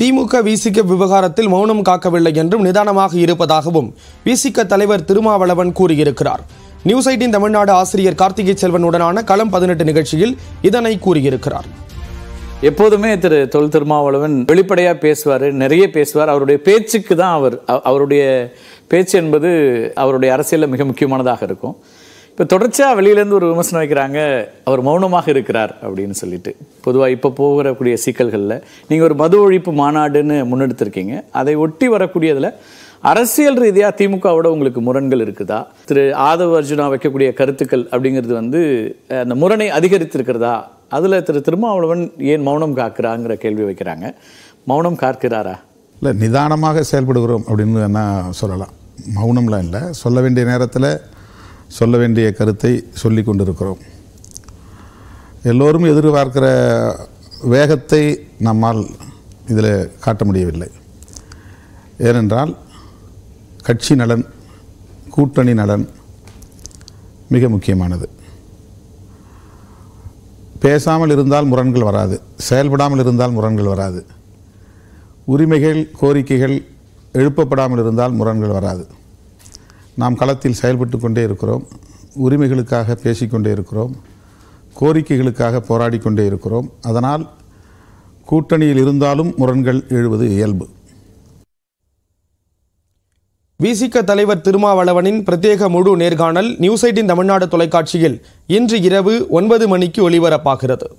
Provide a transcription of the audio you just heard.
திமுக விசிக விவகாரத்தில் மௌனம் காக்கவில்லை என்றும் நிதானமாக இருப்பதாகவும் விசிக தலைவர் திருமாவளவன் கூறியிருக்கிறார் நியூஸ் ஐடின் தமிழ்நாடு ஆசிரியர் கார்த்திகை செல்வனுடனான களம் பதினெட்டு நிகழ்ச்சியில் இதனை கூறியிருக்கிறார் எப்போதுமே திரு தொல் திருமாவளவன் வெளிப்படையாக பேசுவார் நிறைய பேசுவார் அவருடைய பேச்சுக்கு தான் அவர் அவருடைய பேச்சு என்பது அவருடைய அரசியலில் மிக முக்கியமானதாக இருக்கும் இப்போ தொடர்ச்சியாக வெளியிலேருந்து ஒரு விமர்சனம் வைக்கிறாங்க அவர் மௌனமாக இருக்கிறார் அப்படின்னு சொல்லிட்டு பொதுவாக இப்போ போகிறக்கூடிய சிக்கல்களில் நீங்கள் ஒரு மது ஒழிப்பு மாநாடுன்னு முன்னெடுத்திருக்கீங்க அதை ஒட்டி வரக்கூடியதில் அரசியல் ரீதியாக திமுகவோட உங்களுக்கு முரண்கள் இருக்குதா திரு ஆதவ அர்ஜுனா வைக்கக்கூடிய கருத்துக்கள் அப்படிங்கிறது வந்து அந்த முரணை அதிகரித்திருக்கிறதா அதில் திரு திருமாவளவன் ஏன் மௌனம் காக்கிறாங்கிற கேள்வி வைக்கிறாங்க மௌனம் காக்கிறாரா இல்லை நிதானமாக செயல்படுகிறோம் அப்படின்னு என்ன சொல்லலாம் மௌனம்லாம் இல்லை சொல்ல வேண்டிய நேரத்தில் சொல்ல வேண்டிய கருத்தை சொல்லி கொண்டிருக்கிறோம் எல்லோரும் எதிர்பார்க்கிற வேகத்தை நம்மால் இதில் காட்ட முடியவில்லை ஏனென்றால் கட்சி நலன் கூட்டணி நலன் மிக முக்கியமானது பேசாமல் இருந்தால் முரண்கள் வராது செயல்படாமல் இருந்தால் முரண்கள் வராது உரிமைகள் கோரிக்கைகள் எழுப்பப்படாமல் இருந்தால் முரண்கள் வராது நாம் களத்தில் செயல்பட்டு கொண்டே இருக்கிறோம் உரிமைகளுக்காக பேசிக்கொண்டே இருக்கிறோம் கோரிக்கைகளுக்காக போராடி கொண்டே இருக்கிறோம் அதனால் கூட்டணியில் இருந்தாலும் முரண்கள் எழுவது இயல்பு விசிக தலைவர் திருமாவளவனின் பிரத்யேக முழு நேர்காணல் நியூஸ் எயிட்டின் தமிழ்நாடு தொலைக்காட்சியில் இன்று இரவு ஒன்பது மணிக்கு ஒளிபரப்பாகிறது